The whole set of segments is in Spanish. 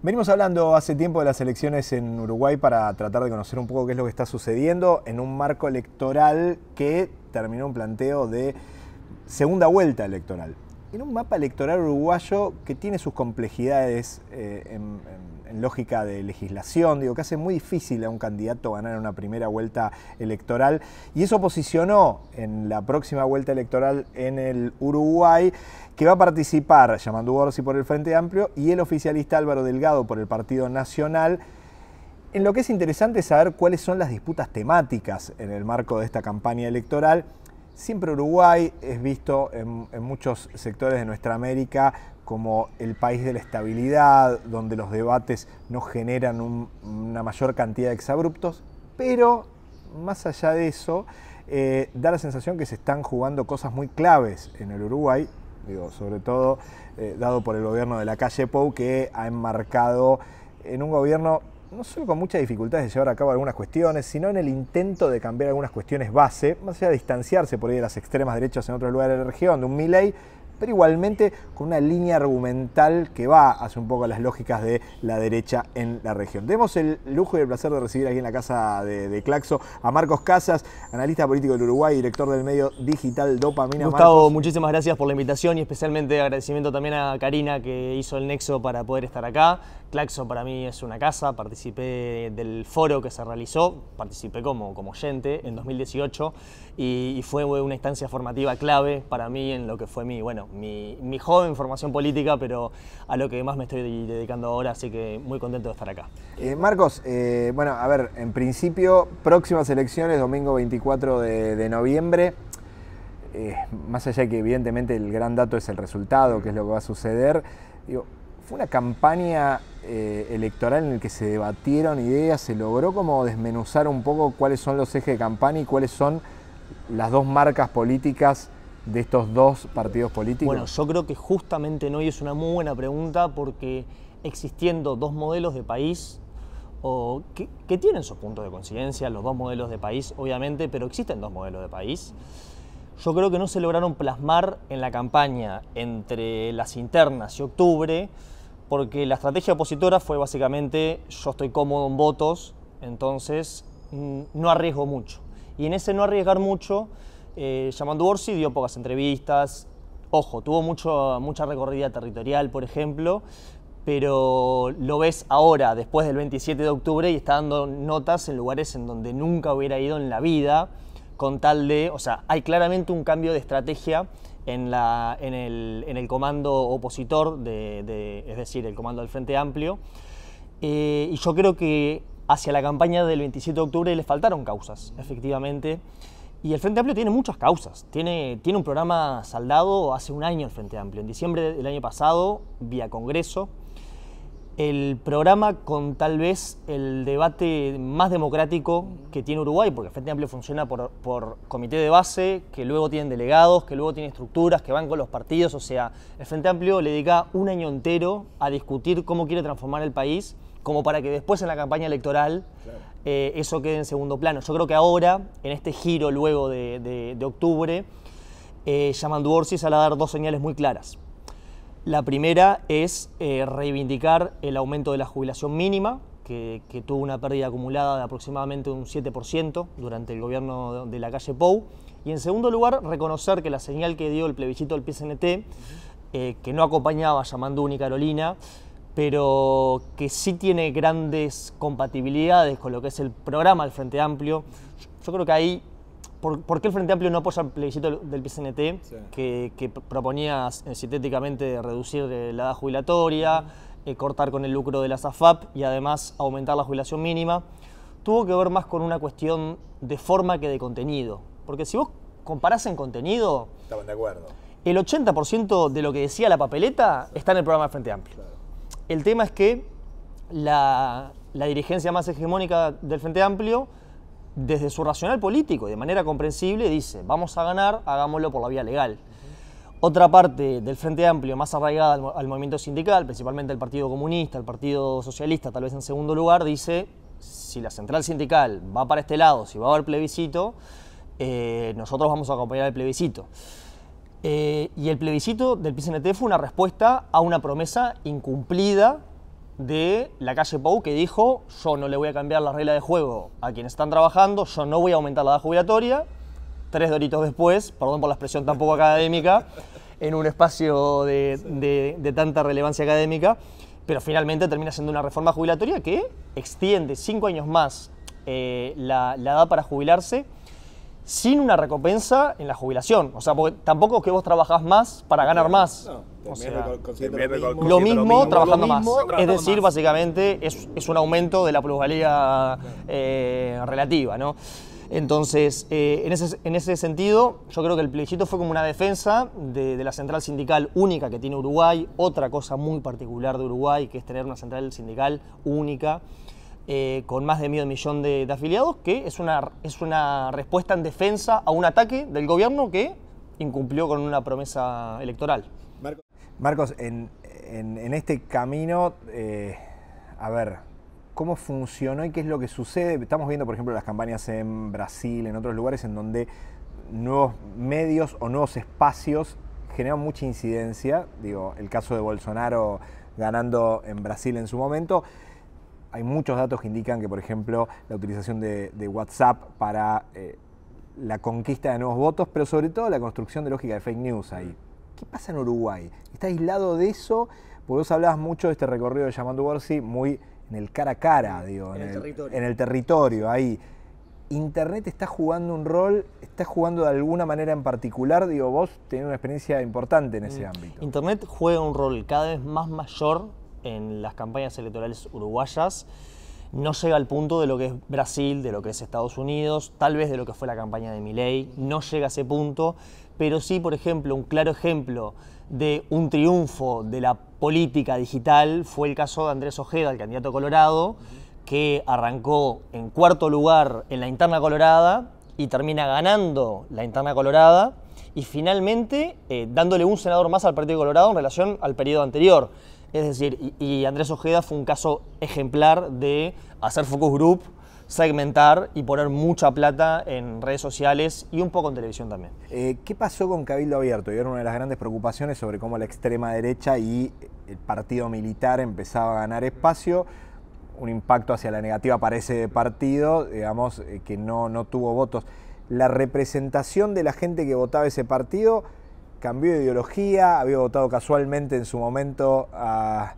Venimos hablando hace tiempo de las elecciones en Uruguay para tratar de conocer un poco qué es lo que está sucediendo en un marco electoral que terminó un planteo de segunda vuelta electoral. En un mapa electoral uruguayo que tiene sus complejidades eh, en en lógica de legislación, digo, que hace muy difícil a un candidato ganar una primera vuelta electoral. Y eso posicionó en la próxima vuelta electoral en el Uruguay, que va a participar Yamandu Orsi por el Frente Amplio y el oficialista Álvaro Delgado por el Partido Nacional. En lo que es interesante saber cuáles son las disputas temáticas en el marco de esta campaña electoral Siempre Uruguay es visto en, muchos sectores de nuestra América como el país de la estabilidad, donde los debates no generan una mayor cantidad de exabruptos, pero más allá de eso, eh, da la sensación que se están jugando cosas muy claves en el Uruguay, digo, sobre todo eh, dado por el gobierno de la calle Pou, que ha enmarcado en un gobierno no solo con muchas dificultades de llevar a cabo algunas cuestiones, sino en el intento de cambiar algunas cuestiones base, más allá de distanciarse por ahí de las extremas derechas en otros lugares de la región, de un Milley pero igualmente con una línea argumental que va hace un poco a las lógicas de la derecha en la región. Tenemos el lujo y el placer de recibir aquí en la casa de, Claxo a Marcos Casas, analista político del Uruguay, director del medio digital Dopamina. Gustavo, muchísimas gracias por la invitación y especialmente agradecimiento también a Karina que hizo el nexo para poder estar acá. Claxo para mí es una casa, participé del foro que se realizó, participé como, como oyente en 2018 y, fue una instancia formativa clave para mí en lo que fue mi, bueno, mi, joven formación política, pero a lo que más me estoy dedicando ahora, así que muy contento de estar acá. Eh, Marcos, eh, bueno, a ver, en principio, próximas elecciones, domingo 24 de, noviembre. Eh, más allá que evidentemente el gran dato es el resultado, que es lo que va a suceder, fue una campaña electoral en la que se debatieron ideas, se logró como desmenuzar un poco cuáles son los ejes de campaña y cuáles son las dos marcas políticas de estos dos partidos políticos? Bueno, yo creo que justamente no, y es una muy buena pregunta, porque existiendo dos modelos de país, o que, que tienen sus puntos de coincidencia, los dos modelos de país, obviamente, pero existen dos modelos de país. Yo creo que no se lograron plasmar en la campaña entre las internas y octubre, porque la estrategia opositora fue básicamente yo estoy cómodo en votos, entonces mm, no arriesgo mucho. Y en ese no arriesgar mucho eh, Orsi dio pocas entrevistas, ojo, tuvo mucho, mucha recorrida territorial, por ejemplo, pero lo ves ahora, después del 27 de octubre, y está dando notas en lugares en donde nunca hubiera ido en la vida, con tal de, o sea, hay claramente un cambio de estrategia en, la, en, el, comando opositor, de, es decir, el comando del Frente Amplio, eh, y yo creo que hacia la campaña del 27 de octubre le faltaron causas, efectivamente. Y el Frente Amplio tiene muchas causas. Tiene, tiene un programa saldado hace un año el Frente Amplio. En diciembre del año pasado, vía Congreso, el programa con tal vez el debate más democrático que tiene Uruguay, porque el Frente Amplio funciona por, por comité de base, que luego tienen delegados, que luego tienen estructuras, que van con los partidos. O sea, el Frente Amplio le dedica un año entero a discutir cómo quiere transformar el país como para que después en la campaña electoral eh, eso quede en segundo plano. Yo creo que ahora, en este giro luego de, octubre, eh, Orsi sale a dar dos señales muy claras. La primera es eh, reivindicar el aumento de la jubilación mínima, que, tuvo una pérdida acumulada de aproximadamente un 7% durante el gobierno de, la calle Pou. Y en segundo lugar, reconocer que la señal que dio el plebiscito del PSNT, eh, que no acompañaba a Yamandú ni Carolina, pero que sí tiene grandes compatibilidades con lo que es el programa del Frente Amplio. Yo creo que ahí, ¿por, qué el Frente Amplio no apoya el plebiscito del PCNT, que, proponía eh, sintéticamente reducir eh, la edad jubilatoria, eh, cortar con el lucro de las AFAP y además aumentar la jubilación mínima? Tuvo que ver más con una cuestión de forma que de contenido. Porque si vos comparás en contenido... de acuerdo. El 80% de lo que decía la papeleta está en el programa del Frente Amplio. El tema es que la, dirigencia más hegemónica del Frente Amplio, desde su racional político y de manera comprensible, dice, vamos a ganar, hagámoslo por la vía legal. Otra parte del Frente Amplio más arraigada al, movimiento sindical, principalmente el Partido Comunista, el Partido Socialista, tal vez en segundo lugar, dice, si la central sindical va para este lado, si va a haber plebiscito, eh, nosotros vamos a acompañar el plebiscito. Eh, y el plebiscito del PCNT fue una respuesta a una promesa incumplida de la calle Pou que dijo yo no le voy a cambiar la regla de juego a quienes están trabajando, yo no voy a aumentar la edad jubilatoria. Tres doritos después, perdón por la expresión tan poco académica, en un espacio de, tanta relevancia académica, pero finalmente termina siendo una reforma jubilatoria que extiende cinco años más eh, la edad para jubilarse sin una recompensa en la jubilación. O sea, tampoco es que vos trabajás más para ganar más. o lo, mismo, trabajando más. Es decir, básicamente es, un aumento de la plusvalía eh, relativa, Entonces, eh, en, ese, sentido, yo creo que el plebiscito fue como una defensa de, de, la central sindical única que tiene Uruguay, otra cosa muy particular de Uruguay, que es tener una central sindical única. Eh, con más de medio millón de, afiliados, que es una, es una respuesta en defensa a un ataque del gobierno que incumplió con una promesa electoral. Marcos, en, este camino, eh, a ver, ¿cómo funcionó y qué es lo que sucede? Estamos viendo, por ejemplo, las campañas en Brasil, en otros lugares en donde nuevos medios o nuevos espacios generan mucha incidencia. Digo, el caso de Bolsonaro ganando en Brasil en su momento hay muchos datos que indican que, por ejemplo, la utilización de, WhatsApp para eh, la conquista de nuevos votos, pero sobre todo la construcción de lógica de fake news ahí. ¿Qué pasa en Uruguay? ¿Está aislado de eso? Porque vos hablabas mucho de este recorrido de Yamandu Borsi muy en el cara a cara, digo, en, el, territorio. en el territorio, ahí. Internet está jugando un rol, está jugando de alguna manera en particular, digo, vos tenés una experiencia importante en ese mm. ámbito. Internet juega un rol cada vez más mayor en las campañas electorales uruguayas no llega al punto de lo que es Brasil, de lo que es Estados Unidos, tal vez de lo que fue la campaña de Milei, no llega a ese punto, pero sí, por ejemplo, un claro ejemplo de un triunfo de la política digital fue el caso de Andrés Ojeda, el candidato colorado, que arrancó en cuarto lugar en la interna colorada y termina ganando la interna colorada y finalmente eh, dándole un senador más al Partido Colorado en relación al periodo anterior. Es decir, y Andrés Ojeda fue un caso ejemplar de hacer focus group, segmentar y poner mucha plata en redes sociales y un poco en televisión también. Eh, ¿Qué pasó con Cabildo Abierto? Y era una de las grandes preocupaciones sobre cómo la extrema derecha y el partido militar empezaba a ganar espacio. Un impacto hacia la negativa para ese partido, digamos, eh, que no, no tuvo votos. La representación de la gente que votaba ese partido cambió de ideología, había votado casualmente en su momento a,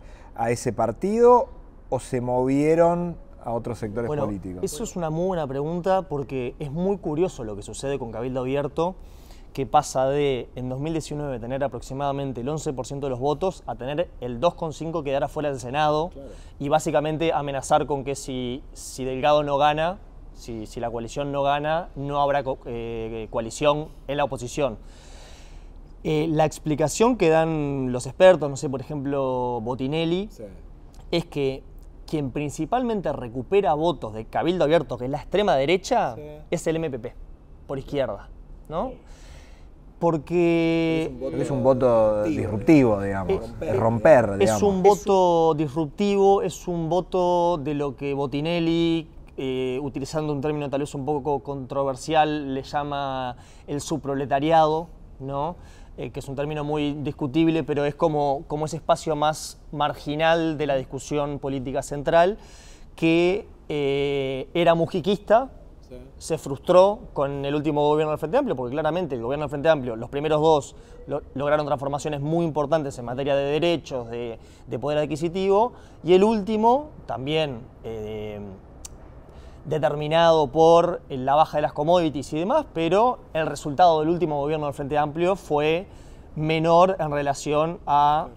ese partido o se movieron a otros sectores políticos? Eso es una muy buena pregunta porque es muy curioso lo que sucede con Cabildo Abierto, que pasa de en 2019 tener aproximadamente el 11% de los votos a tener el 2,5% quedar fuera del Senado y básicamente amenazar con que si, si Delgado no gana, si, la coalición no gana, no habrá eh, coalición en la oposición. Eh, la explicación que dan los expertos, no sé, por ejemplo, Botinelli, es que quien principalmente recupera votos de Cabildo Abierto, que es la extrema derecha, es el MPP, por izquierda, ¿no? Porque... Es un voto, disruptivo, digamos, romper, digamos. Es un voto disruptivo, es un voto de lo que Botinelli, eh, utilizando un término tal vez un poco controversial, le llama el subproletariado, ¿no? Eh, que es un término muy discutible, pero es como, como ese espacio más marginal de la discusión política central, que eh, era mujiquista, se frustró con el último gobierno del Frente Amplio, porque claramente el gobierno del Frente Amplio, los primeros dos, lograron transformaciones muy importantes en materia de derechos, de, poder adquisitivo, y el último también... Eh, determinado por eh, la baja de las commodities y demás, pero el resultado del último gobierno del Frente Amplio fue menor en relación a,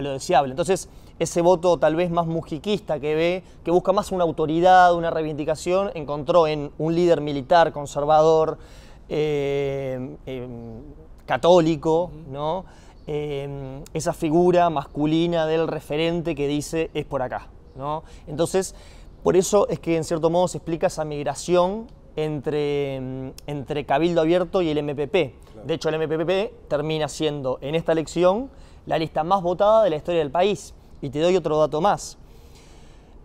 lo deseable. Entonces, ese voto tal vez más mujiquista que ve, que busca más una autoridad, una reivindicación, encontró en un líder militar conservador, eh, em, católico, ¿no? Em, esa figura masculina del referente que dice es por acá. ¿no? Entonces, por eso es que en cierto modo se explica esa migración entre, mm, entre Cabildo Abierto y el MPP. De hecho, el MPP termina siendo en esta elección la lista más votada de la historia del país. Y te doy otro dato más.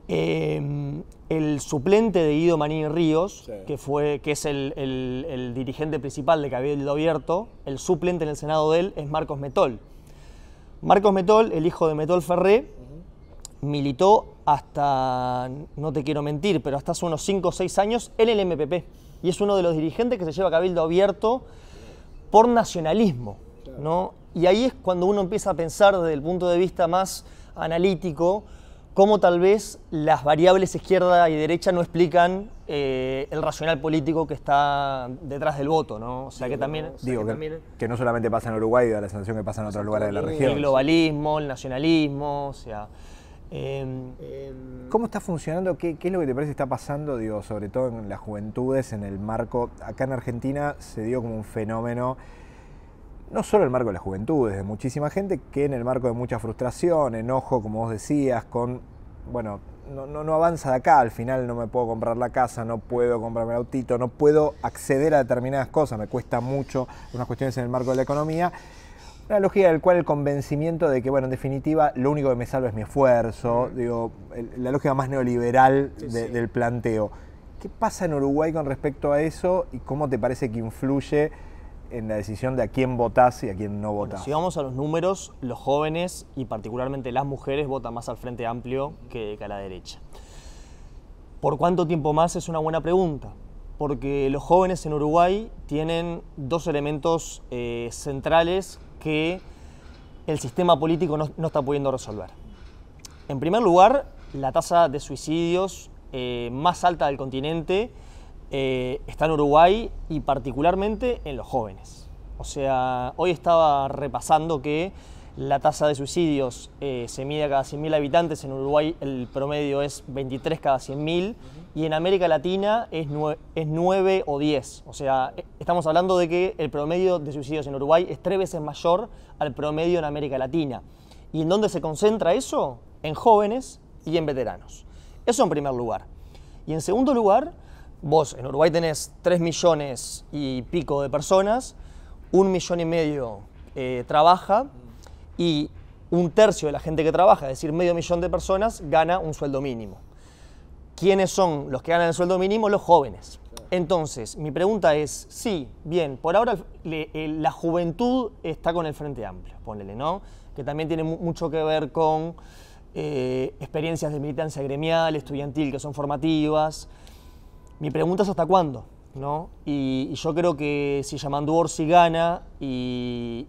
Em, el suplente de Guido Manín Ríos, que, fue, que es el, dirigente principal de Cabildo Abierto, el suplente en el Senado de él es Marcos Metol. Marcos Metol, el hijo de Metol Ferré, militó hasta, no te quiero mentir, pero hasta hace unos 5 o 6 años en el MPP. Y es uno de los dirigentes que se lleva Cabildo abierto por nacionalismo. ¿no? Y ahí es cuando uno empieza a pensar desde el punto de vista más analítico cómo tal vez las variables izquierda y derecha no explican eh, el racional político que está detrás del voto, ¿no? O sea que también... digo, que, no solamente pasa en Uruguay, da la sensación que pasa en otros lugares de la región. El globalismo, el nacionalismo, o sea... Em, em, ¿Cómo está funcionando? ¿Qué, es lo que te parece que está pasando, digo, sobre todo en las juventudes, en el marco? Acá en Argentina se dio como un fenómeno, no solo en el marco de las juventudes, de muchísima gente, que en el marco de mucha frustración, enojo, como vos decías, con, bueno, no avanza de acá, al final no me puedo comprar la casa, no puedo comprarme el autito, no puedo acceder a determinadas cosas, me cuesta mucho unas cuestiones en el marco de la economía. Una lógica del cual el convencimiento de que, bueno, en definitiva, lo único que me salva es mi esfuerzo, digo, la lógica más neoliberal del planteo. ¿Qué pasa en Uruguay con respecto a eso y cómo te parece que influye en la decisión de a quién votás y a quién no votás? si vamos a los números, los jóvenes y particularmente las mujeres votan más al Frente Amplio que, a la derecha. ¿Por cuánto tiempo más? Es una buena pregunta porque los jóvenes en Uruguay tienen dos elementos eh, centrales que el sistema político no, está pudiendo resolver. En primer lugar, la tasa de suicidios eh, más alta del continente eh, está en Uruguay y particularmente en los jóvenes. O sea, hoy estaba repasando que la tasa de suicidios eh, se mide a cada 100.000 habitantes, en Uruguay el promedio es 23 cada 100.000 y en América Latina es, nueve 9 o 10. O sea, e, estamos hablando de que el promedio de suicidios en Uruguay es tres veces mayor al promedio en América Latina. ¿Y en dónde se concentra eso? En jóvenes y en veteranos. Eso en primer lugar. Y en segundo lugar, vos en Uruguay tenés 3 millones y pico de personas, un millón y medio eh, trabaja y un tercio de la gente que trabaja, es decir, medio millón de personas, gana un sueldo mínimo. ¿Quiénes son los que ganan el sueldo mínimo? Los jóvenes. Entonces, mi pregunta es, sí, bien, por ahora eh, la juventud está con el Frente Amplio, ponele, ¿no? Que también tiene mucho que ver con eh, experiencias de militancia gremial, estudiantil, que son formativas. Mi pregunta es hasta cuándo, ¿no? Y, yo creo que si Yamandu Orsi gana y,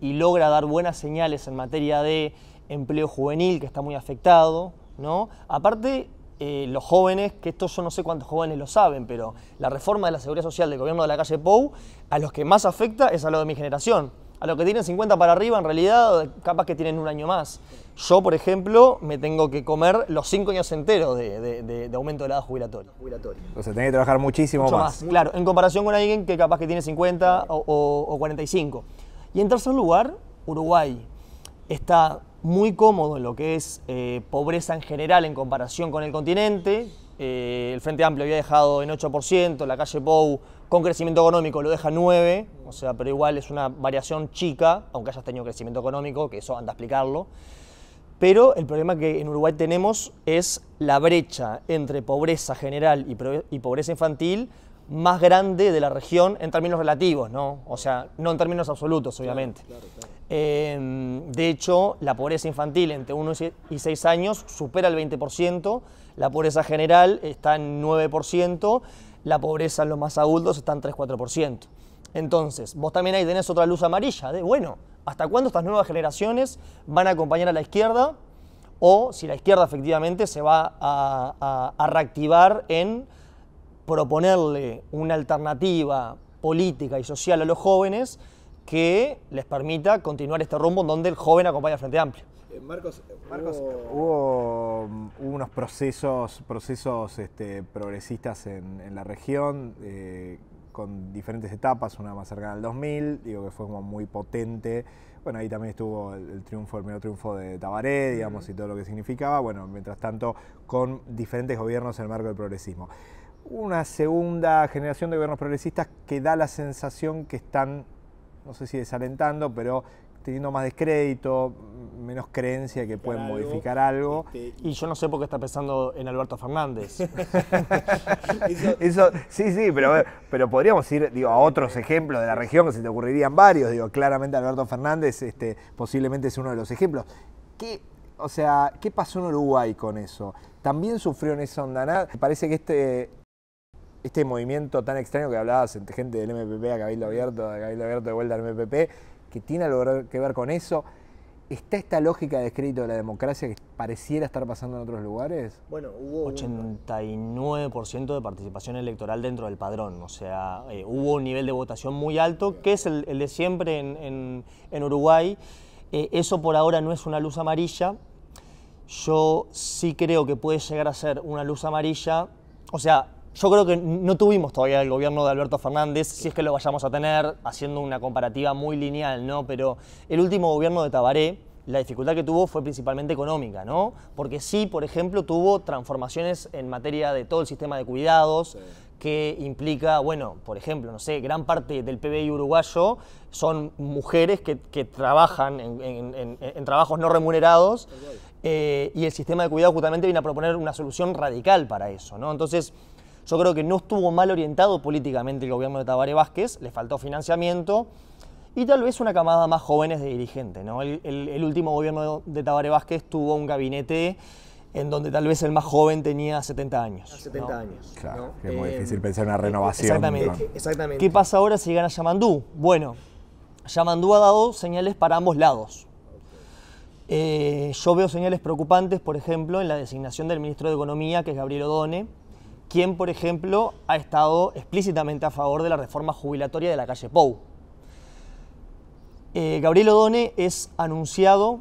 y logra dar buenas señales en materia de empleo juvenil, que está muy afectado, ¿no? Aparte, eh, los jóvenes, que esto yo no sé cuántos jóvenes lo saben, pero la reforma de la seguridad social del gobierno de la calle Pou, a los que más afecta es a lo de mi generación. A los que tienen 50 para arriba, en realidad, capaz que tienen un año más. Yo, por ejemplo, me tengo que comer los cinco años enteros de, aumento de la edad jubilatoria. Entonces tenés que trabajar muchísimo más. Claro, en comparación con alguien que capaz que tiene 50 o, o 45. Y en tercer lugar, Uruguay está muy cómodo en lo que es eh, pobreza en general en comparación con el continente. Eh, el Frente Amplio había dejado en 8%, la calle POU con crecimiento económico lo deja 9%, o sea, pero igual es una variación chica, aunque hayas tenido crecimiento económico, que eso anda a explicarlo. Pero el problema que en Uruguay tenemos es la brecha entre pobreza general y pobreza infantil más grande de la región en términos relativos, ¿no? O sea, no en términos absolutos, obviamente. Em, de hecho, la pobreza infantil entre 1 y 6 años supera el 20%, la pobreza general está en 9%, la pobreza en los más adultos está en 3-4%. Entonces, vos también ahí tenés otra luz amarilla de, bueno, ¿hasta cuándo estas nuevas generaciones van a acompañar a la izquierda? O si la izquierda efectivamente se va a reactivar en proponerle una alternativa política y social a los jóvenes que les permita continuar este rumbo en donde el joven acompaña Frente Amplio. Eh, Marcos, eh, eh, mm, Hubo, unos procesos, procesos este, progresistas en, la región con diferentes etapas, una más cercana al 2000, digo que fue como muy potente. Bueno, ahí también estuvo el, triunfo, el triunfo de Tabaré, digamos, y todo lo que significaba. Bueno, mientras tanto, con diferentes gobiernos en el marco del progresismo. Una segunda generación de gobiernos progresistas que da la sensación que están no sé si desalentando, pero teniendo más descrédito, menos creencia que pueden modificar algo. Este, y yo no sé por qué está pensando en Alberto Fernández. eso, sí, sí, pero, pero podríamos ir digo, a otros ejemplos de la región que se te ocurrirían varios. Digo, claramente Alberto Fernández este, posiblemente es uno de los ejemplos. ¿Qué, o sea, ¿qué pasó en Uruguay con eso? ¿También sufrió en esa onda? Parece que este este movimiento tan extraño que hablabas entre gente del MPP a Cabildo Abierto, de Cabildo Abierto de vuelta al MPP, que tiene algo que ver con eso. ¿Está esta lógica de escrito de la democracia que pareciera estar pasando en otros lugares? Bueno, hubo... 89% de participación electoral dentro del padrón, o sea, eh, hubo un nivel de votación muy alto, que es el, de siempre en, en, Uruguay. Eh, eso por ahora no es una luz amarilla. Yo sí creo que puede llegar a ser una luz amarilla. O sea, yo creo que no tuvimos todavía el gobierno de Alberto Fernández, si es que lo vayamos a tener, haciendo una comparativa muy lineal, ¿no? Pero el último gobierno de Tabaré, la dificultad que tuvo fue principalmente económica, ¿no? Porque sí, por ejemplo, tuvo transformaciones en materia de todo el sistema de cuidados, que implica, bueno, por ejemplo, no sé, gran parte del PBI uruguayo son mujeres que, trabajan en, trabajos no remunerados eh, y el sistema de cuidado justamente viene a proponer una solución radical para eso, ¿no? Entonces, yo creo que no estuvo mal orientado políticamente el gobierno de Tabaré Vázquez, le faltó financiamiento y tal vez una camada más jóvenes de dirigentes. El, último gobierno de Tabaré Vázquez tuvo un gabinete en donde tal vez el más joven tenía 70 años. 70 ah, años. Claro, es muy eh, difícil pensar en una renovación. Exactamente. ¿Qué pasa ahora si gana Yamandú? Bueno, Yamandú ha dado señales para ambos lados. Eh, yo veo señales preocupantes, por ejemplo, en la designación del ministro de Economía, que es Gabriel Odone, quien, por ejemplo, ha estado explícitamente a favor de la reforma jubilatoria de la calle Pou. Eh, Gabriel Odone es anunciado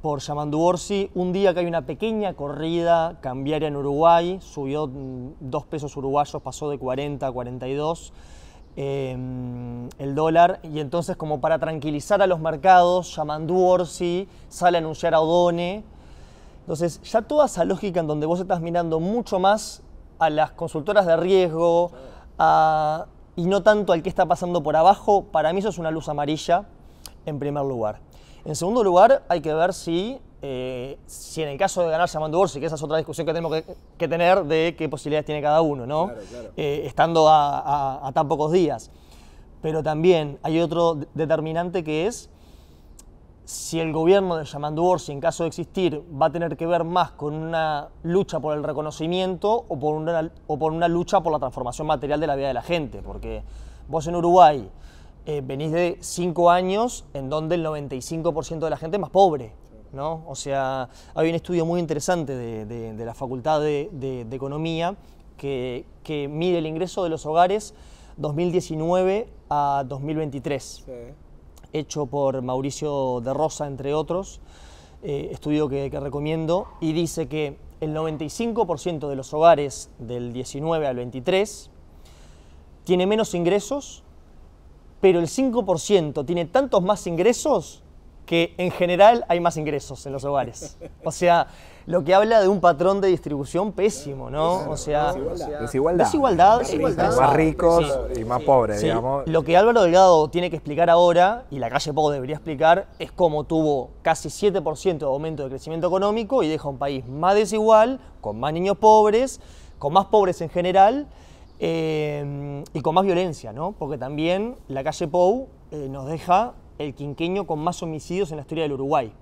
por Yamandu Orsi un día que hay una pequeña corrida cambiaria en Uruguay, subió mm, dos pesos uruguayos, pasó de 40 a 42 eh, el dólar, y entonces como para tranquilizar a los mercados, Yamandu Orsi sale a anunciar a Odone. Entonces ya toda esa lógica en donde vos estás mirando mucho más a las consultoras de riesgo y no tanto al que está pasando por abajo, para mí eso es una luz amarilla, en primer lugar. En segundo lugar, hay que ver si, eh, si en el caso de ganar llamando sí que esa es otra discusión que tenemos que, tener de qué posibilidades tiene cada uno, ¿no? Eh, estando a tan pocos días. Pero también hay otro determinante que es si el gobierno de Yamandú en caso de existir, va a tener que ver más con una lucha por el reconocimiento o por una, o por una lucha por la transformación material de la vida de la gente, porque vos en Uruguay eh, venís de cinco años en donde el 95% de la gente es más pobre. ¿no? O sea, hay un estudio muy interesante de, la Facultad de, Economía que, mide el ingreso de los hogares 2019 a 2023 hecho por Mauricio de Rosa, entre otros, eh, estudio que, que recomiendo, y dice que el 95% de los hogares del 19 al 23 tiene menos ingresos, pero el 5% tiene tantos más ingresos que en general hay más ingresos en los hogares. O sea, lo que habla de un patrón de distribución pésimo, ¿no? O sea, desigualdad. Desigualdad. desigualdad. Más ricos y más pobres, digamos. Lo que Álvaro Delgado tiene que explicar ahora, y la calle POU debería explicar, es cómo tuvo casi 7% de aumento de crecimiento económico y deja un país más desigual, con más niños pobres, con más pobres en general. Eh, y con más violencia, ¿no? Porque también la calle Pou eh, nos deja el quinqueño con más homicidios en la historia del Uruguay.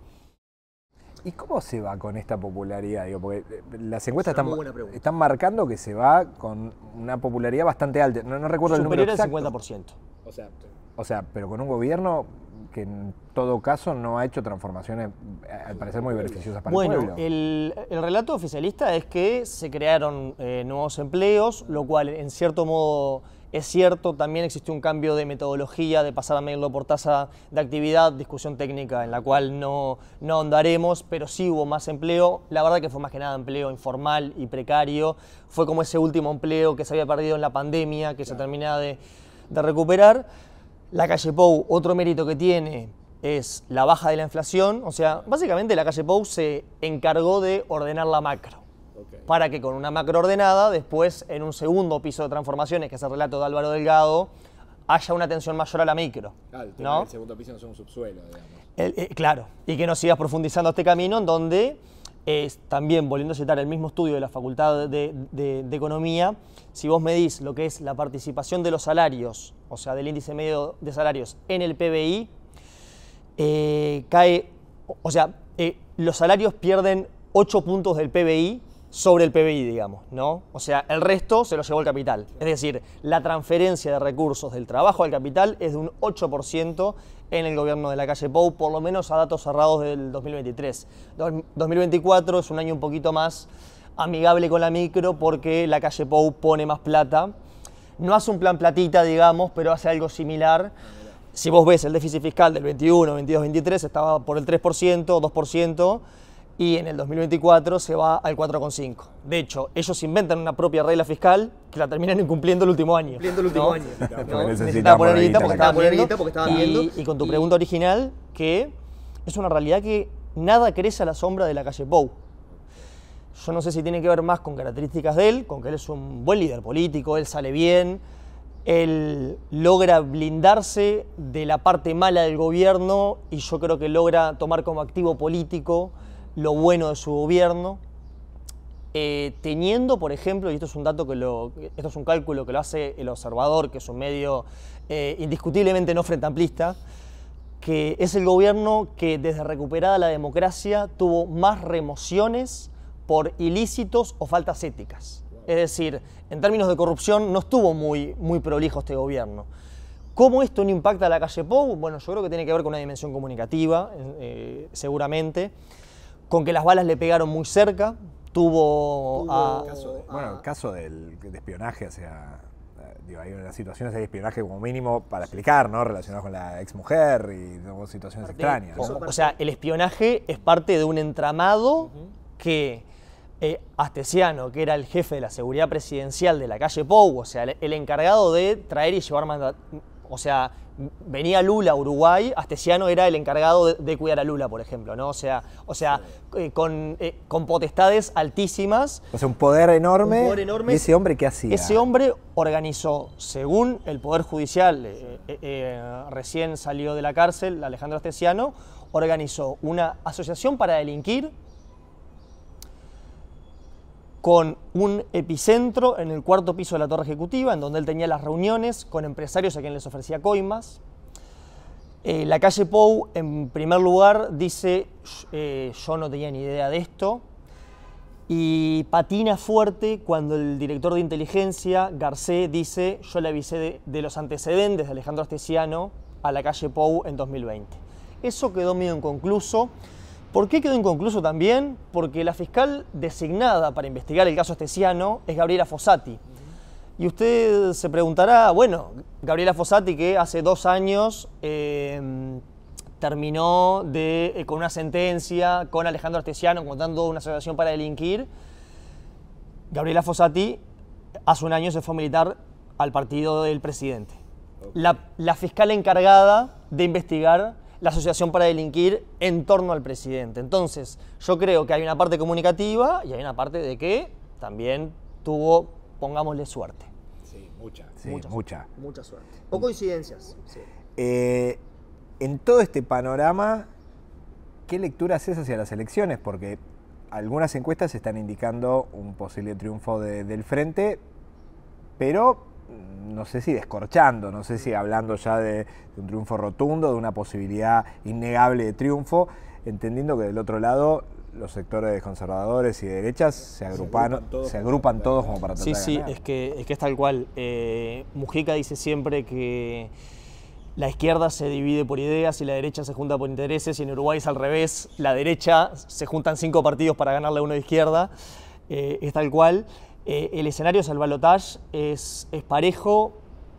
¿Y cómo se va con esta popularidad? porque eh, las encuestas están, marcando que se va con una popularidad bastante alta. No, recuerdo el número al exacto. 50%. O sea, o sea, pero con un gobierno que en todo caso no ha hecho transformaciones, eh, al parecer, muy beneficiosas para el pueblo. Bueno, el, relato oficialista es que se crearon eh, nuevos empleos, lo cual en cierto modo es cierto, también existió un cambio de metodología, de pasar a medirlo por tasa de actividad, discusión técnica en la cual no, no andaremos, pero sí hubo más empleo. La verdad que fue más que nada empleo informal y precario. Fue como ese último empleo que se había perdido en la pandemia, que se terminaba de, de recuperar. La calle Pou, otro mérito que tiene, es la baja de la inflación. O sea, básicamente la calle Pou se encargó de ordenar la macro. Para que con una macroordenada después en un segundo piso de transformaciones, que es el relato de Álvaro Delgado, haya una tensión mayor a la micro. Claro, el segundo piso no es un subsuelo, digamos. Eh, claro, y que nos sigas profundizando este camino en donde también, volviendo a citar el mismo estudio de la Facultad de, Economía, si vos medís lo que es la participación de los salarios, o sea, del índice medio de salarios en el PBI, eh, cae, o sea, eh, los salarios pierden 8 puntos del PBI sobre el PBI, digamos, ¿no? O sea, el resto se lo llevó el capital. Es decir, la transferencia de recursos del trabajo al capital es de un 8% en el gobierno de la calle Pou, por lo menos a datos cerrados del 2023. 2024 es un año un poquito más amigable con la micro porque la calle Pou pone más plata. No hace un plan platita, digamos, pero hace algo similar si vos ves el déficit fiscal del 21, 22, 23, estaba por el 3%, 2%, y en el 2024 se va al 4,5. De hecho, ellos inventan una propia regla fiscal que la terminan incumpliendo el último año. Incumpliendo el último año. Necesitaba poner porque estaba viendo. Y, con tu pregunta original, que es una realidad que nada crece a la sombra de la calle Pou. Yo no sé si tiene que ver más con características de él, con que él es un buen líder político, él sale bien, él logra blindarse de la parte mala del gobierno y yo creo que logra tomar como activo político lo bueno de su gobierno, eh, teniendo, por ejemplo, y esto es un dato que lo, esto es un cálculo que lo hace el observador, que es un medio eh, indiscutiblemente no frente amplista, que es el gobierno que desde recuperada la democracia tuvo más remociones por ilícitos o faltas éticas. Es decir, en términos de corrupción no estuvo muy, muy prolijo este gobierno. ¿Cómo esto no impacta a la calle POU? Bueno, yo creo que tiene que ver con una dimensión comunicativa, eh, seguramente con que las balas le pegaron muy cerca, tuvo... a, bueno, el caso del, espionaje sea. sea, hay unas situaciones de espionaje como mínimo para explicar, ¿no? Relacionadas con la ex mujer y situaciones extrañas. O sea, el espionaje es parte de un entramado que eh, Astesiano, que era el jefe de la seguridad presidencial de la calle Pou, o sea, el, encargado de traer y llevar o sea, venía Lula a Uruguay, Astesiano era el encargado de, cuidar a Lula, por ejemplo, ¿no? O sea, o sea eh, con, eh, con, potestades altísimas. O sea, un poder enorme. ese hombre qué hacía? Ese hombre organizó, según el Poder Judicial, eh, recién salió de la cárcel, Alejandro Astesiano, organizó una asociación para delinquir, con un epicentro en el cuarto piso de la torre ejecutiva, en donde él tenía las reuniones con empresarios a quienes les ofrecía coimas. Eh, la calle Pou, en primer lugar, dice, eh, yo no tenía ni idea de esto, y patina fuerte cuando el director de inteligencia, Garcé, dice, yo le avisé de, los antecedentes de Alejandro Astesiano a la calle Pou en 2020. Eso quedó medio inconcluso. ¿Por qué quedó inconcluso también? Porque la fiscal designada para investigar el caso Estesiano es Gabriela Fossati. Y usted se preguntará, bueno, Gabriela Fossati que hace dos años em, terminó eh, con una sentencia con Alejandro Astesiano contando una asociación para delinquir. Gabriela Fossati hace un año se fue a militar al partido del presidente. la fiscal encargada de investigar la asociación para delinquir en torno al presidente. Entonces, yo creo que hay una parte comunicativa y hay una parte de que también tuvo, pongámosle, suerte. Sí, mucha. mucha, mucha. Suerte. mucha suerte. O coincidencias. Eh, en todo este panorama, ¿qué lectura haces hacia las elecciones? Porque algunas encuestas están indicando un posible triunfo del frente, pero no sé si descorchando, no sé si hablando ya de, un triunfo rotundo, de una posibilidad innegable de triunfo, entendiendo que del otro lado los sectores conservadores y de derechas se, agrupan, todos, como para Sí, sí, Es, que, es que es tal cual. Eh, Mujica dice siempre que la izquierda se divide por ideas y la derecha se junta por intereses y en Uruguay es al revés, la derecha se juntan cinco partidos para ganarle a uno de izquierda, eh, es tal cual. Eh, el escenario es el es, parejo,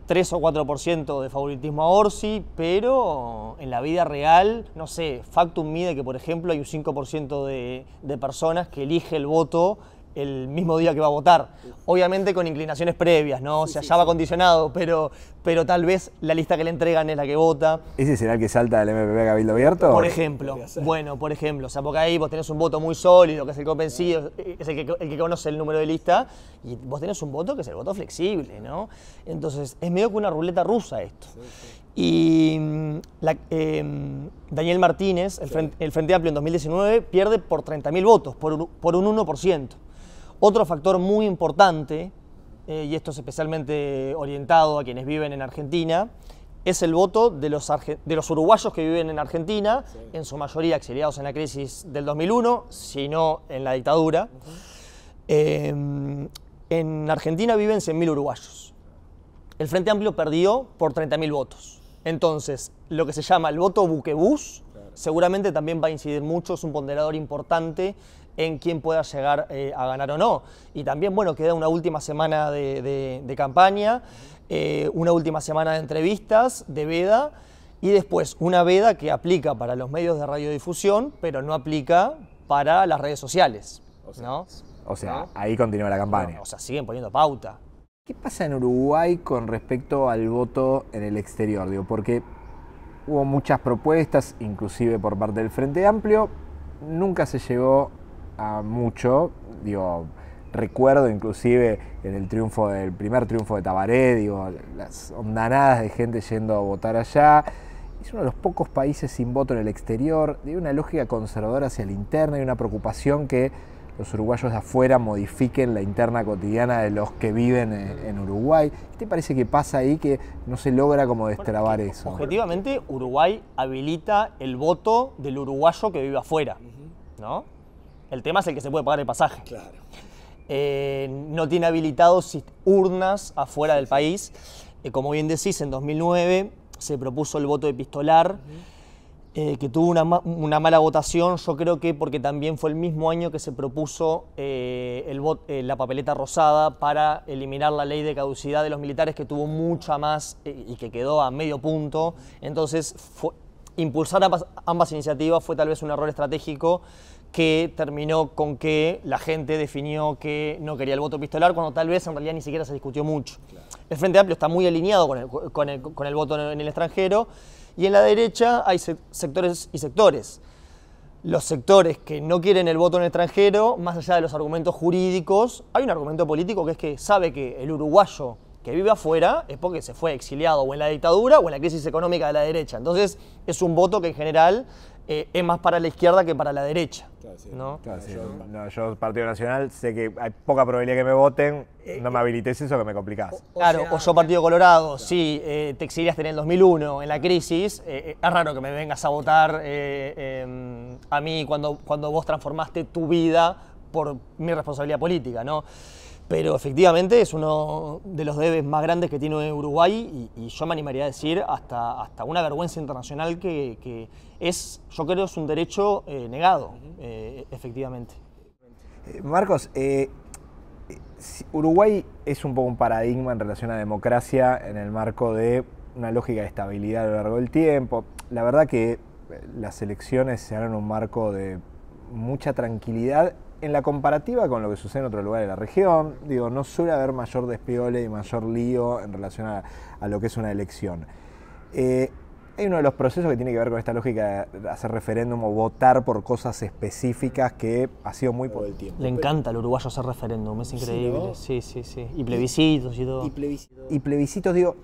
3 o 4% de favoritismo a Orsi, pero en la vida real, no sé, Factum mide que por ejemplo hay un 5% de, de personas que elige el voto el mismo día que va a votar. Obviamente con inclinaciones previas, ¿no? O sea, ya va condicionado, pero, pero tal vez la lista que le entregan es la que vota. ¿Ese será el que salta del MPP a Cabildo Abierto? Por ejemplo. Bueno, por ejemplo. O sea, porque ahí vos tenés un voto muy sólido, que es el el que, el que conoce el número de lista, y vos tenés un voto que es el voto flexible, ¿no? Entonces, es medio que una ruleta rusa esto. Y mm, em, Daniel Martínez, el, frente, Amplio en 2019, pierde por 30.000 votos, por por un 1%. Otro factor muy importante, eh, y esto es especialmente orientado a quienes viven en Argentina, es el voto de los, uruguayos que viven en Argentina, en su mayoría exiliados en la crisis del 2001, sino en la dictadura. Eh, en Argentina viven 100.000 uruguayos. El Frente Amplio perdió por 30.000 votos. Entonces, lo que se llama el voto buquebús seguramente también va a incidir mucho, es un ponderador importante en quién pueda llegar eh, a ganar o no. Y también, bueno, queda una última semana de, campaña, eh, una última semana de entrevistas, de veda, y después una veda que aplica para los medios de radiodifusión, pero no aplica para las redes sociales. O sea, ahí continúa la campaña. o sea, siguen poniendo pauta. ¿Qué pasa en Uruguay con respecto al voto en el exterior? Digo, porque hubo muchas propuestas, inclusive por parte del Frente Amplio, nunca se llegó a mucho, digo, recuerdo inclusive en el triunfo del primer triunfo de Tabaré, digo, las ondanadas de gente yendo a votar allá. Es uno de los pocos países sin voto en el exterior, hay una lógica conservadora hacia la interna y una preocupación que los uruguayos de afuera modifiquen la interna cotidiana de los que viven en Uruguay. ¿Qué te parece que pasa ahí que no se logra como destrabar eso? Objetivamente, Uruguay habilita el voto del uruguayo que vive afuera, ¿no? El tema es el que se puede pagar el pasaje. Eh, no tiene habilitados urnas afuera del país. Eh, como bien decís, en 2009 se propuso el voto epistolar, eh, que tuvo una, mala votación, yo creo que porque también fue el mismo año que se propuso la papeleta rosada para eliminar la ley de caducidad de los militares, que tuvo mucha más y que quedó a medio punto. Entonces, impulsar ambas iniciativas fue tal vez un error estratégico que terminó con que la gente definió que no quería el voto pistolar cuando tal vez en realidad ni siquiera se discutió mucho. El Frente Amplio está muy alineado con el, con, el, con el, voto en el extranjero y en la derecha hay sectores y sectores. Los sectores que no quieren el voto en el extranjero, más allá de los argumentos jurídicos, hay un argumento político que es que sabe que el uruguayo que vive afuera es porque se fue exiliado o en la dictadura o en la crisis económica de la derecha. Entonces es un voto que en general eh, es más para la izquierda que para la derecha. ¿no? yo, Partido Nacional, sé que hay poca probabilidad que me voten, eh, no me eh, habilites eso que me complicás. claro, o yo Partido Colorado, sí, te exiliaste en el 2001, en la crisis, es raro que me vengas a votar em, a mí cuando, cuando vos transformaste tu vida por mi responsabilidad política, ¿no? Pero efectivamente es uno de los debes más grandes que tiene Uruguay y, yo me animaría a decir hasta, hasta una vergüenza internacional que, es, yo creo, es un derecho eh, negado, eh, efectivamente. Eh, Marcos, Uruguay es un poco un paradigma en relación a democracia en el marco de una lógica de estabilidad a lo largo del tiempo. La verdad que las elecciones se dan en un marco de mucha tranquilidad en la comparativa con lo que sucede en otro lugar de la región, digo, no suele haber mayor despiole y mayor lío en relación a, lo que es una elección. Eh, hay uno de los procesos que tiene que ver con esta lógica de hacer referéndum o votar por cosas específicas que ha sido muy por el tiempo. Le encanta al uruguayo hacer referéndum, es increíble. ¿Sí, sí, sí, Y plebiscitos y todo. Y plebiscitos. Y digo,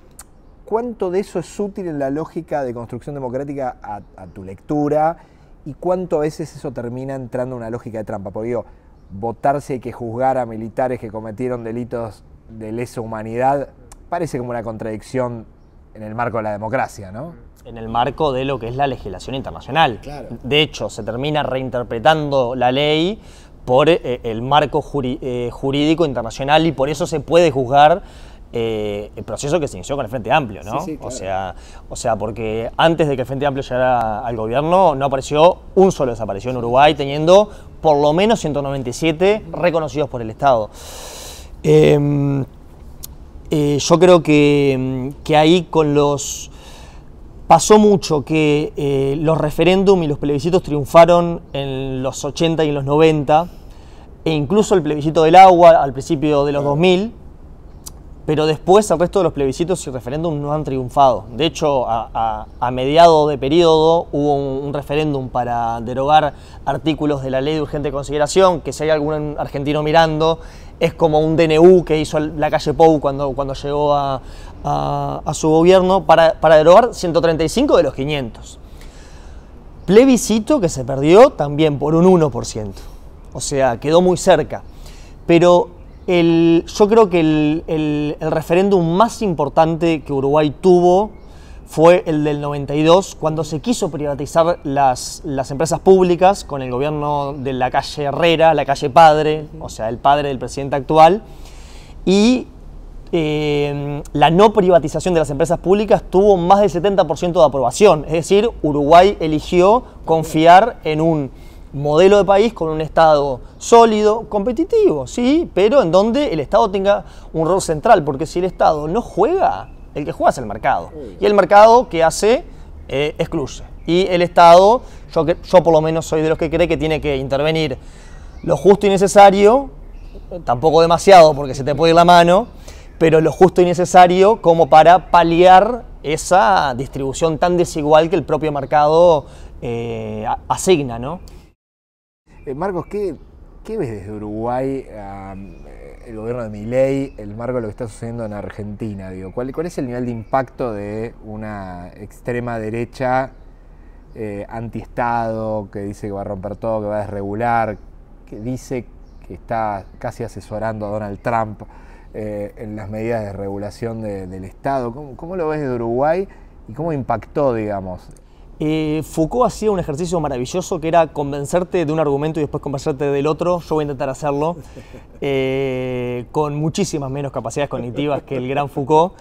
¿cuánto de eso es útil en la lógica de construcción democrática a tu lectura? y cuánto a veces eso termina entrando en una lógica de trampa. Porque digo, votarse hay que juzgar a militares que cometieron delitos de lesa humanidad parece como una contradicción en el marco de la democracia, ¿no? En el marco de lo que es la legislación internacional. De hecho, se termina reinterpretando la ley por eh, el marco eh, jurídico internacional y por eso se puede juzgar eh, el proceso que se inició con el Frente Amplio, ¿no? o, sea, o sea, porque antes de que el Frente Amplio llegara al gobierno, no apareció un solo desaparición en Uruguay, teniendo por lo menos 197 reconocidos por el Estado. Em, eh, yo creo que, em, que, ahí con los... Pasó mucho que eh, los referéndum y los plebiscitos triunfaron en los 80 y en los 90, e incluso el plebiscito del agua al principio de los 2000, pero después el resto de los plebiscitos y referéndum no han triunfado. De hecho, a, a, mediado de periodo hubo un, referéndum para derogar artículos de la ley de urgente consideración, que si hay algún argentino mirando, es como un DNU que hizo la calle Pou cuando, cuando llegó a, su gobierno, para, para derogar 135 de los 500. Plebiscito que se perdió también por un 1%. O sea, quedó muy cerca. Pero yo creo que el, referéndum más importante que Uruguay tuvo fue el del 92, cuando se quiso privatizar las, empresas públicas con el gobierno de la calle Herrera, la calle Padre, o sea, el padre del presidente actual. Y eh, la no privatización de las empresas públicas tuvo más del 70% de aprobación. Es decir, Uruguay eligió confiar en un modelo de país con un Estado sólido, competitivo, sí, pero en donde el Estado tenga un rol central, porque si el Estado no juega, el que juega es el mercado. Y el mercado que hace, eh, excluye. Y el Estado, yo, yo por lo menos soy de los que cree que tiene que intervenir lo justo y necesario, tampoco demasiado porque se te puede ir la mano, pero lo justo y necesario como para paliar esa distribución tan desigual que el propio mercado eh, asigna, ¿no? Eh, Marcos, ¿qué, ves desde Uruguay, eh, el gobierno de Miley, el marco lo que está sucediendo en Argentina? ¿cuál, es el nivel de impacto de una extrema derecha eh, antiestado que dice que va a romper todo, que va a desregular, que dice que está casi asesorando a Donald Trump eh, en las medidas de regulación del Estado? ¿Cómo, ¿Cómo, lo ves desde Uruguay? ¿Y cómo impactó, digamos, eh, Foucault hacía un ejercicio maravilloso que era convencerte de un argumento y después convencerte del otro. Yo voy a intentar hacerlo eh, con muchísimas menos capacidades cognitivas que el gran Foucault,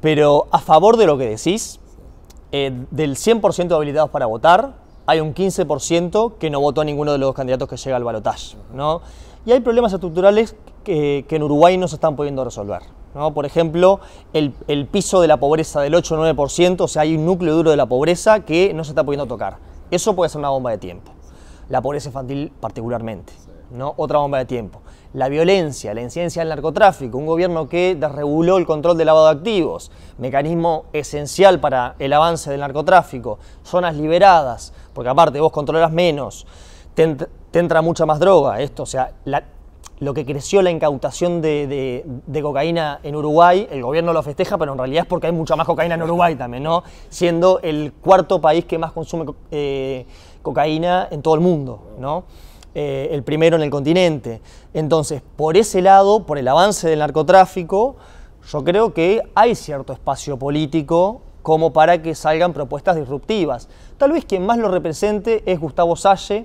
pero a favor de lo que decís, eh, del 100% de habilitados para votar, hay un 15% que no votó a ninguno de los candidatos que llega al balotaje. Y hay problemas estructurales que en Uruguay no se están pudiendo resolver. Por ejemplo, el, piso de la pobreza del 8-9%, o o sea, hay un núcleo duro de la pobreza que no se está pudiendo tocar. Eso puede ser una bomba de tiempo. La pobreza infantil particularmente, ¿no? Otra bomba de tiempo. La violencia, la incidencia del narcotráfico, un gobierno que desreguló el control del lavado de activos, mecanismo esencial para el avance del narcotráfico, zonas liberadas, porque aparte vos controlas menos, te, entra mucha más droga, esto, o sea, la, lo que creció la incautación de, cocaína en Uruguay, el gobierno lo festeja, pero en realidad es porque hay mucha más cocaína en Uruguay también, ¿no? Siendo el cuarto país que más consume eh, cocaína en todo el mundo, ¿no? Eh, el primero en el continente. Entonces, por ese lado, por el avance del narcotráfico, yo creo que hay cierto espacio político como para que salgan propuestas disruptivas. Tal vez quien más lo represente es Gustavo Salle,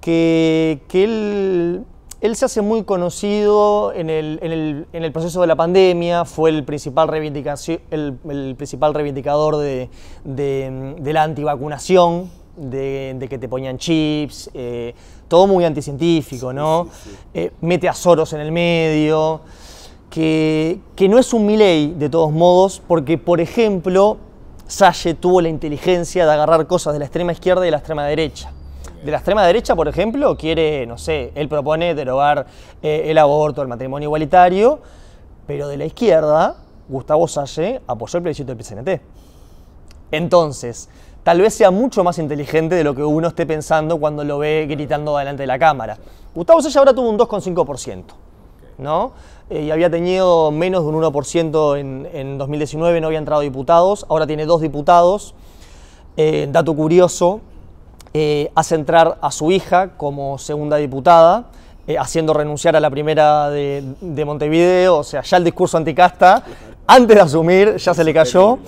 que, que él él se hace muy conocido en el, proceso de la pandemia, fue el principal, el, principal reivindicador de, la antivacunación, de, de, que te ponían chips, eh, todo muy anticientífico, ¿no? Eh, mete a Soros en el medio, que, que no es un miley de todos modos, porque por ejemplo, Salle tuvo la inteligencia de agarrar cosas de la extrema izquierda y de la extrema derecha de la extrema derecha, por ejemplo, quiere, no sé, él propone derogar eh, el aborto, el matrimonio igualitario, pero de la izquierda, Gustavo Salle apoyó el plebiscito del PCNT. Entonces, tal vez sea mucho más inteligente de lo que uno esté pensando cuando lo ve gritando delante de la cámara. Gustavo Salle ahora tuvo un 2,5%, ¿no? Eh, y había tenido menos de un 1% en, en, 2019, no había entrado diputados, ahora tiene dos diputados. Eh, dato curioso, hace eh, entrar a su hija como segunda diputada, eh, haciendo renunciar a la primera de, Montevideo, o sea, ya el discurso anticasta, antes de asumir, ya se le cayó.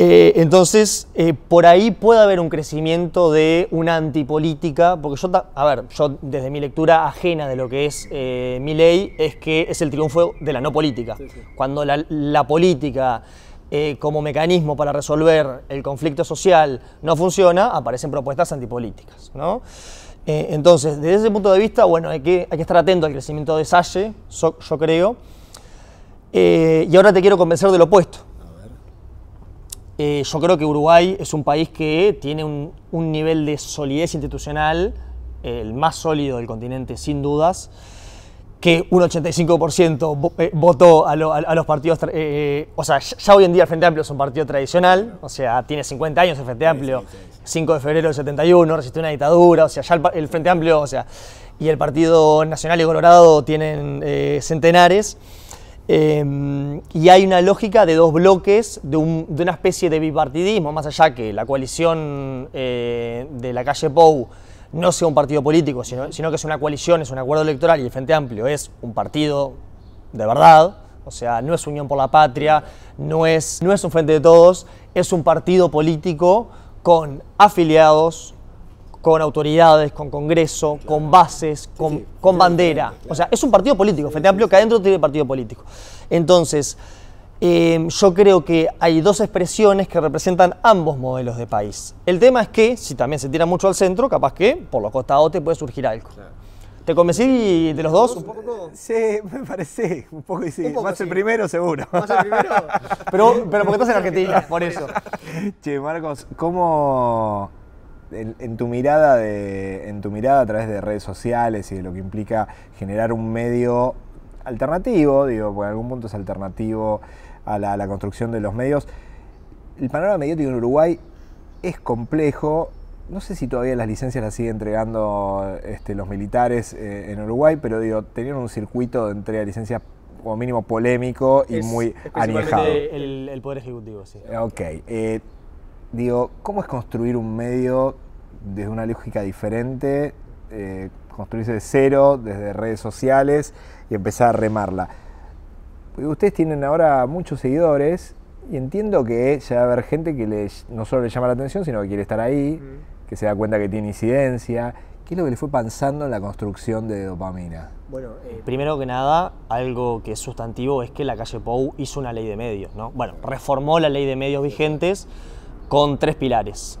Eh, entonces, por ahí puede haber un crecimiento de una antipolítica, porque yo, a ver, yo desde mi lectura ajena de lo que es mi ley, es que es el triunfo de la no política. Cuando la, la política eh, como mecanismo para resolver el conflicto social no funciona, aparecen propuestas antipolíticas. Eh, entonces, desde ese punto de vista, bueno, hay que, estar atento al crecimiento de Salle, yo creo. Eh, y ahora te quiero convencer del opuesto. yo creo que Uruguay es un país que tiene un nivel de solidez institucional, el más sólido del continente, sin dudas que un 85% eh, votó a, los partidos, eh, eh, o sea, ya hoy en día el Frente Amplio es un partido tradicional, o sea, tiene 50 años el Frente Amplio, 5 de febrero del 71, resistió una dictadura, o sea, ya el, Frente Amplio, o sea, y el Partido Nacional y Colorado tienen centenares, em, y hay una lógica de dos bloques, de, de, una especie de bipartidismo, más allá que la coalición de la calle Pou, no sea un partido político, sino, sino que es una coalición, es un acuerdo electoral y el Frente Amplio es un partido de verdad, o sea, no es Unión por la Patria, no es, no es un Frente de Todos, es un partido político con afiliados, con autoridades, con Congreso, con bases, con, con bandera. O sea, es un partido político, Frente Amplio que adentro tiene partido político. Entonces, Em, yo creo que hay dos expresiones que representan ambos modelos de país. El tema es que, si también se tira mucho al centro, capaz que por los costados te puede surgir algo. ¿Te convencí de los dos? Sí, me parece, un poco, sí. Más el primero, seguro. pero, pero porque estás en Argentina, por eso. Che, Marcos, ¿cómo tu mirada de, en tu mirada a través de redes sociales y de lo que implica generar un medio alternativo, digo, porque en algún punto es alternativo, a la, construcción de los medios. El panorama mediático en Uruguay es complejo, no sé si todavía las licencias las sigue entregando este, los militares eh, en Uruguay, pero digo, tenían un circuito de entrega de licencias como mínimo polémico y muy es El, Poder Ejecutivo, sí. Ok. Eh, digo, ¿cómo es construir un medio desde una lógica diferente, eh, construirse de cero, desde redes sociales y empezar a remarla? ustedes tienen ahora muchos seguidores y entiendo que ya va a haber gente que no solo le llama la atención, sino que quiere estar ahí, mm. que se da cuenta que tiene incidencia. ¿Qué es lo que le fue pensando en la construcción de dopamina? Bueno, eh, eh, primero que nada, algo que es sustantivo es que la calle Pou hizo una ley de medios, ¿no? Bueno, reformó la ley de medios vigentes con tres pilares.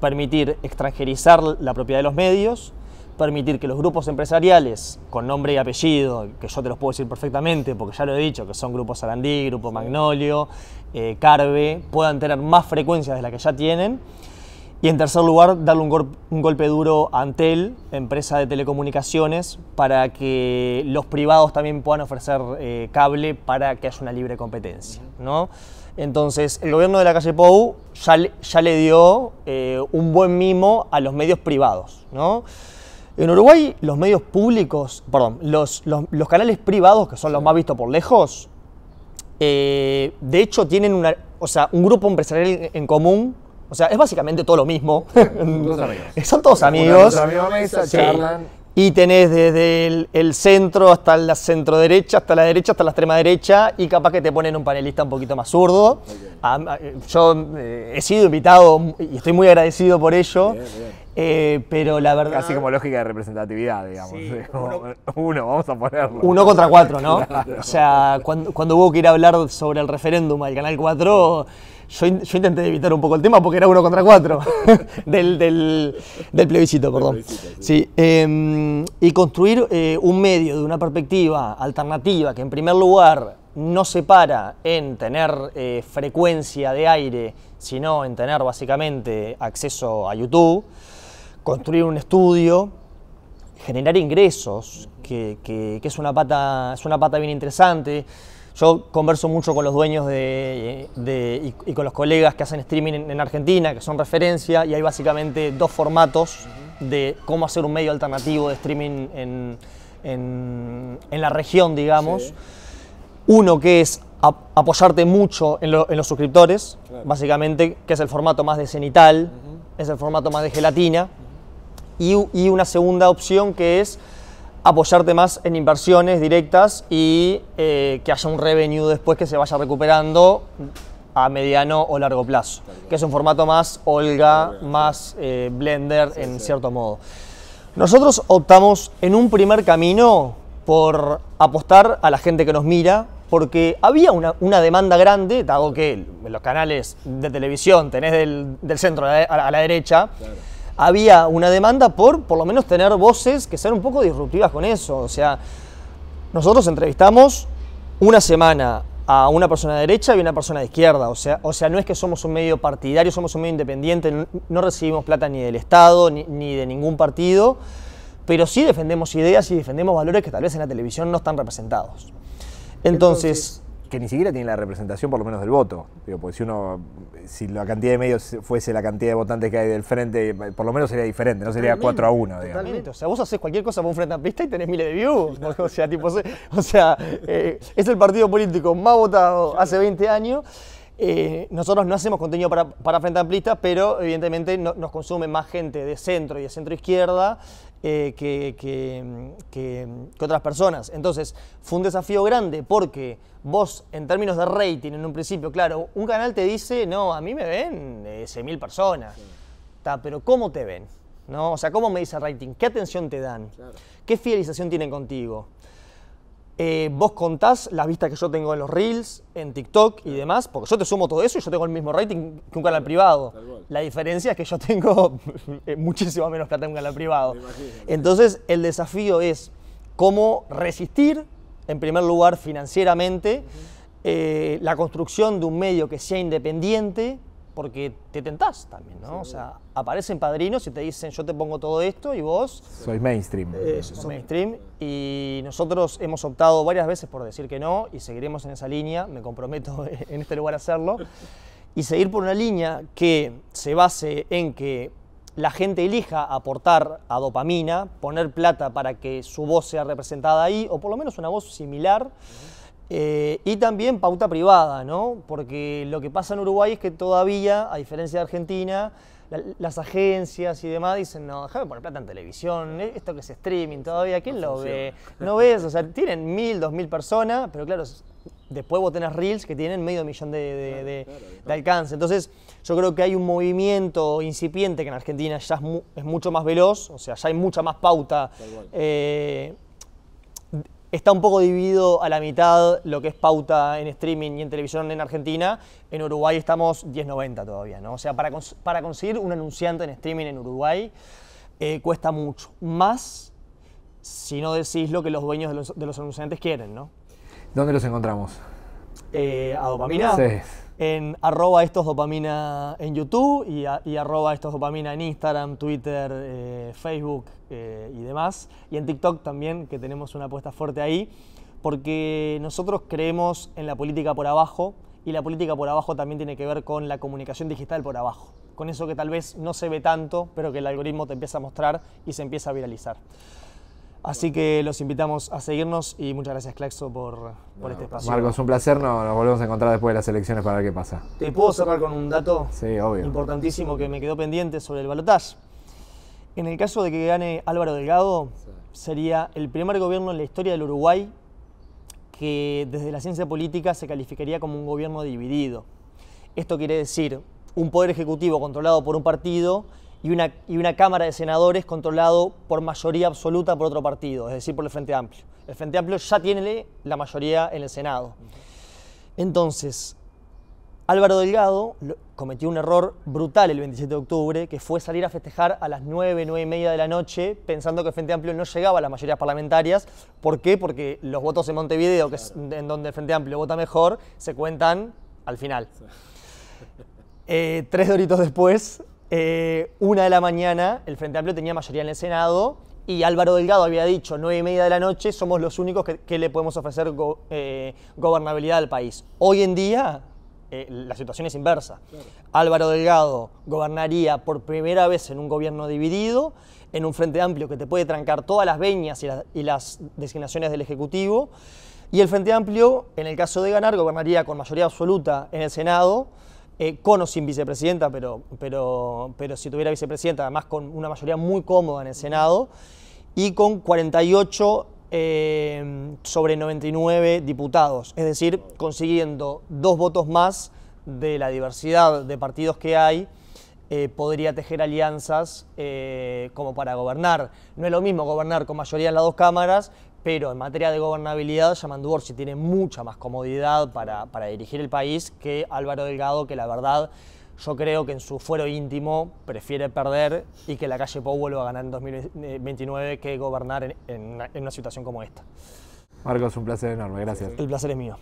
Permitir extranjerizar la propiedad de los medios, permitir que los grupos empresariales, con nombre y apellido, que yo te los puedo decir perfectamente, porque ya lo he dicho, que son grupos arandí, Grupo Magnolio, eh, Carve, puedan tener más frecuencias de las que ya tienen. Y en tercer lugar, darle un, golpe duro a Antel, empresa de telecomunicaciones, para que los privados también puedan ofrecer eh, cable para que haya una libre competencia. ¿no? Entonces, el gobierno de la calle Pou ya, le, dio eh, un buen mimo a los medios privados. ¿no? En Uruguay, los medios públicos, perdón, los, los, canales privados, que son los más vistos por lejos, eh, de hecho tienen una, o sea, un grupo empresarial en común o sea, es básicamente todo lo mismo. Son todos amigos y tenés desde el, centro hasta la centro derecha, hasta la derecha, hasta la extrema derecha, y capaz que te ponen un panelista un poquito más zurdo. Ah, ah, eh, yo eh, he sido invitado y estoy muy agradecido por ello. Eh, pero la verdad. Casi como lógica de representatividad, digamos. uno, vamos a ponerlo. Uno contra cuatro, ¿no? O sea, cuando, cuando, hubo que ir a hablar sobre el referéndum al Canal 4 yo, intenté evitar un poco el tema porque era uno contra cuatro del, plebiscito, perdón. Em, y construir eh, un medio de una perspectiva alternativa que en primer lugar no se para en tener eh, frecuencia de aire, sino en tener básicamente acceso a YouTube, construir un estudio, generar ingresos, que, que es, una pata, es una pata bien interesante yo converso mucho con los dueños de, y, con los colegas que hacen streaming en, Argentina, que son referencia, y hay básicamente dos formatos de cómo hacer un medio alternativo de streaming en, la región, digamos. Uno que es apoyarte mucho en, los suscriptores, básicamente, que es el formato más de cenital, es el formato más de gelatina, y una segunda opción que es apoyarte más en inversiones directas y eh, que haya un revenue después que se vaya recuperando a mediano o largo plazo, que es un formato más Olga, más eh, Blender en cierto modo. Nosotros optamos en un primer camino por apostar a la gente que nos mira, porque había una, demanda grande, dado que los canales de televisión tenés del, centro a la, derecha había una demanda por por lo menos tener voces que sean un poco disruptivas con eso. O sea, nosotros entrevistamos una semana a una persona de derecha y una persona de izquierda. O sea, o sea, no es que somos un medio partidario, somos un medio independiente, no recibimos plata ni del Estado ni, de ningún partido, pero sí defendemos ideas y defendemos valores que tal vez en la televisión no están representados. Entonces que ni siquiera tiene la representación por lo menos del voto. si uno, si la cantidad de medios fuese la cantidad de votantes que hay del frente, por lo menos sería diferente, no sería 4 a 1. Digamos. O sea, vos haces cualquier cosa por un frente amplista y tenés miles de views. O sea, eh, es el partido político más votado hace 20 años. Eh, nosotros no hacemos contenido para, Frente Amplista, pero evidentemente nos consume más gente de centro y de centro izquierda eh, que, otras personas. Entonces, fue un desafío grande porque vos, en términos de rating, en un principio, claro, un canal te dice, no, a mí me ven eh, seis mil personas. pero ¿cómo te ven? ¿No? O sea, ¿cómo me dice rating? ¿Qué atención te dan? ¿Qué fidelización tienen contigo? Eh, vos contás las vistas que yo tengo en los Reels, en TikTok y demás, porque yo te sumo todo eso y yo tengo el mismo rating que un canal privado. La diferencia es que yo tengo eh, muchísimo menos que un canal privado. Entonces, el desafío es cómo resistir, en primer lugar, financieramente, eh, la construcción de un medio que sea independiente, porque te tentás también, ¿no? o sea, aparecen padrinos y te dicen, yo te pongo todo esto y vos... Soy mainstream. Eh, mainstream y nosotros hemos optado varias veces por decir que no y seguiremos en esa línea, me comprometo en este lugar a hacerlo, y seguir por una línea que se base en que la gente elija aportar a dopamina, poner plata para que su voz sea representada ahí, o por lo menos una voz similar. Eh, y también pauta privada, ¿no? Porque lo que pasa en Uruguay es que todavía, a diferencia de Argentina, las agencias y demás dicen, no, déjame poner plata en televisión, eh, esto que es streaming todavía, ¿quién lo ve? No ves, o sea, tienen mil, dos mil personas, pero claro, después vos tenés reels que tienen medio millón de, alcance. Entonces, yo creo que hay un movimiento incipiente que en Argentina ya es, mucho más veloz, o sea, ya hay mucha más pauta está un poco dividido a la mitad lo que es pauta en streaming y en televisión en Argentina. En Uruguay estamos 10.90 todavía, ¿no? O sea, para, para conseguir un anunciante en streaming en Uruguay eh, cuesta mucho. Más si no decís lo que los dueños de los, anunciantes quieren, ¿no? ¿Dónde los encontramos? Eh, a dopamina. Sí en arroba estos dopamina en YouTube y, arroba estos dopamina en Instagram, Twitter, eh, Facebook eh, y demás. Y en TikTok también, que tenemos una apuesta fuerte ahí, porque nosotros creemos en la política por abajo y la política por abajo también tiene que ver con la comunicación digital por abajo. Con eso que tal vez no se ve tanto, pero que el algoritmo te empieza a mostrar y se empieza a viralizar. Así que los invitamos a seguirnos y muchas gracias, Claxo, por, este espacio. Marcos, un placer. nos volvemos a encontrar después de las elecciones para ver qué pasa. ¿Te puedo cerrar con un dato importantísimo que me quedó pendiente sobre el balotaje? En el caso de que gane Álvaro Delgado, sería el primer gobierno en la historia del Uruguay que desde la ciencia política se calificaría como un gobierno dividido. Esto quiere decir un poder ejecutivo controlado por un partido y una, Cámara de Senadores controlado por mayoría absoluta por otro partido, es decir, por el Frente Amplio. El Frente Amplio ya tiene la mayoría en el Senado. Entonces, Álvaro Delgado cometió un error brutal el 27 de octubre, que fue salir a festejar a las 9, 9 y media de la noche, pensando que el Frente Amplio no llegaba a las mayorías parlamentarias. ¿Por qué? Porque los votos en Montevideo, que es en donde el Frente Amplio vota mejor, se cuentan al final. Eh, tres doritos después, eh, una de la mañana, el Frente Amplio tenía mayoría en el Senado y Álvaro Delgado había dicho, nueve y media de la noche, somos los únicos que, le podemos ofrecer eh, gobernabilidad al país. Hoy en día eh, la situación es inversa. Álvaro Delgado gobernaría por primera vez en un gobierno dividido, en un Frente Amplio que te puede trancar todas las veñas y las designaciones del Ejecutivo, y el Frente Amplio, en el caso de ganar, gobernaría con mayoría absoluta en el Senado con eh, o sin vicepresidenta, pero, pero, pero si tuviera vicepresidenta, además con una mayoría muy cómoda en el Senado, y con 48 eh, sobre 99 diputados, es decir, consiguiendo dos votos más de la diversidad de partidos que hay. Eh, podría tejer alianzas como para gobernar. No es lo mismo gobernar con mayoría en las dos cámaras pero en materia de gobernabilidad, Orsi tiene mucha más comodidad para, dirigir el país que Álvaro Delgado, que la verdad yo creo que en su fuero íntimo prefiere perder y que la calle lo va a ganar en 2029 que gobernar en, una, en una situación como esta. Marcos, un placer enorme, gracias. El placer es mío.